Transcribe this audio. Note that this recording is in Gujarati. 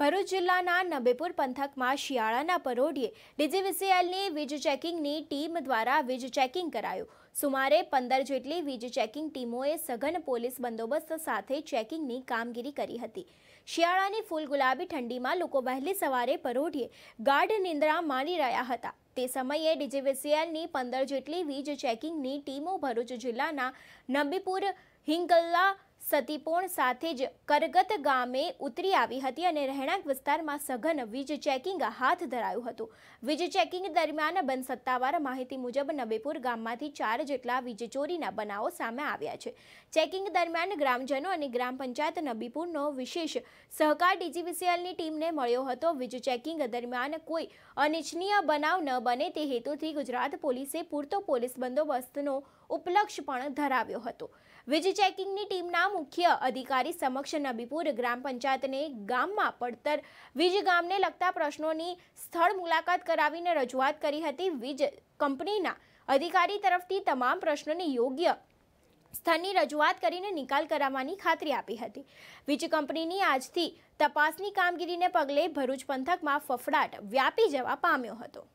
ભરૂચ જિલ્લાના નંબિપુર પંતક માં શિયાળાના પરોડિયે ડીજીવીસીએલ ની વિજ ચેકિંગ ની ટીમ દ્વારા વિજ ચેકિંગ કરાયો સુમારે 15 જેટલી વિજ ચેકિંગ ટીમો એ સઘન પોલીસ બંદોબસ્ત સાથે ચેકિંગ ની કામગીરી કરી હતી શિયાળાની ફૂલ ગુલાબી ઠંડી માં લોકો બહેલે સવારે પરોડિયે ગાર્ડ નિંદ્રા માલી રહ્યા હતા તે સમયે ડીજીવીસીએલ ની 15 જેટલી વિજ ચેકિંગ ની ટીમો ભરૂચ જિલ્લાના નંબિપુર હિંગલ્લા સતીપોણ સાથે જ કરગત ગામે ઉતરી આવી હતી અને રહેણાંક વિસ્તારમાં સઘન વીજ ચેકિંગ હાથ ધરાયું હતું વીજ ચેકિંગ દરમિયાન બન સત્તાવાર માહિતી મુજબ નબેપુર ગામમાંથી ચાર જેટલા વીજ ચોરીના બનાવો સામે આવ્યા છે ચેકિંગ દરમિયાન ગ્રામજનો અને ગ્રામ પંચાયત નબીપુરનો વિશેષ સહકાર ડીજીવીસીએલની ટીમને મળ્યો હતો વીજ ચેકિંગ દરમિયાન કોઈ અનિચ્છનીય બનાવ ન બને તે હેતુથી ગુજરાત પોલીસે પૂરતો પોલીસ બંદોબસ્તનો ઉપલક્ષ પણ ધરાવ્યો હતો વીજ ચેકિંગની ટીમના મુખ્ય અધિકારી સમક્ષ નબીપુર ગ્રામ પંચાયતે ગામમાં પડતર વિજ ગામને લગતા પ્રશ્નોની સ્થળ મુલાકાત કરાવીને રજૂઆત કરી હતી વિજ કંપનીના અધિકારી તરફથી તમામ પ્રશ્નોને યોગ્ય સ્થાની રજૂઆત કરીને નિકાલ કરાવવાની ખાતરી આપી હતી વિજ કંપનીની આજથી તપાસની કામગીરીને પગલે ભરૂચ પંથકમાં ફફડાટ વ્યાપી જવા પામ્યો હતો